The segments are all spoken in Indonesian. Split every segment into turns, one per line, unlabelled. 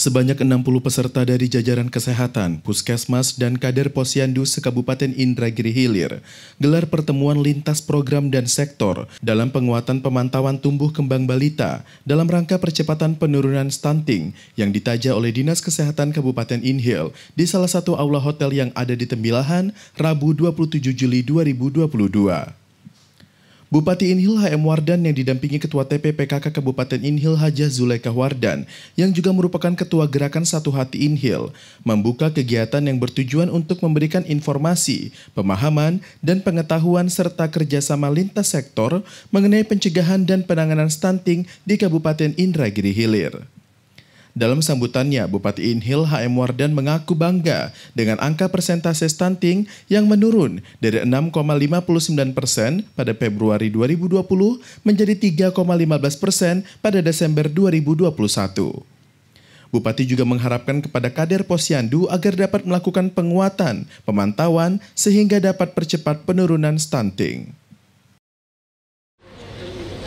Sebanyak 60 peserta dari jajaran kesehatan, puskesmas, dan kader posyandu sekabupaten Indragiri Hilir gelar pertemuan lintas program dan sektor dalam penguatan pemantauan tumbuh kembang balita dalam rangka percepatan penurunan stunting yang ditaja oleh Dinas Kesehatan Kabupaten Inhil di salah satu aula hotel yang ada di Tembilahan, Rabu 27 Juli 2022. Bupati Inhil HM Wardan yang didampingi Ketua TP PKK Kabupaten Inhil Haja Zuleka Wardan yang juga merupakan Ketua Gerakan Satu Hati Inhil membuka kegiatan yang bertujuan untuk memberikan informasi, pemahaman, dan pengetahuan serta kerjasama lintas sektor mengenai pencegahan dan penanganan stunting di Kabupaten Indragiri Hilir. Dalam sambutannya, Bupati Inhil HM Wardan mengaku bangga dengan angka persentase stunting yang menurun dari 6,59 persen pada Februari 2020 menjadi 3,15 persen pada Desember 2021. Bupati juga mengharapkan kepada kader posyandu agar dapat melakukan penguatan, pemantauan, sehingga dapat percepat penurunan stunting.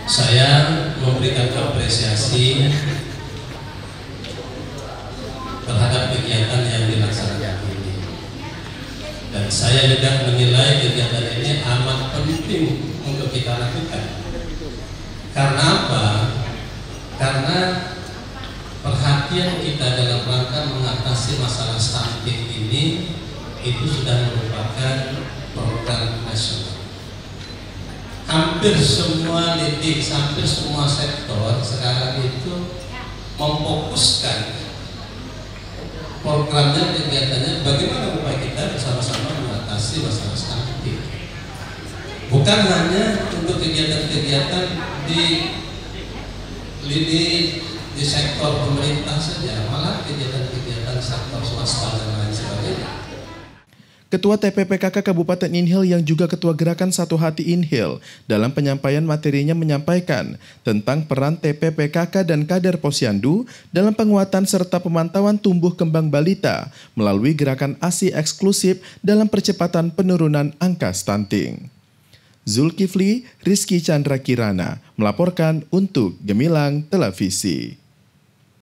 Saya memberikan apresiasi dan saya juga menilai kegiatan ini amat penting untuk kita lakukan karena apa? karena perhatian kita dalam rangka mengatasi masalah stunting ini itu sudah merupakan program nasional hampir semua titik, hampir semua sektor sekarang itu memfokuskan programnya kegiatannya bagaimana bukan hanya untuk kegiatan-kegiatan di lini di sektor pemerintah saja, malah kegiatan-kegiatan sektor swasta dan lain sebagainya.
Ketua TPPKK Kabupaten Inhil yang juga Ketua Gerakan Satu Hati Inhil dalam penyampaian materinya menyampaikan tentang peran TPPKK dan kader posyandu dalam penguatan serta pemantauan tumbuh kembang balita melalui gerakan ASI eksklusif dalam percepatan penurunan angka stunting. Zulkifli Rizky Chandra Kirana melaporkan untuk Gemilang Televisi.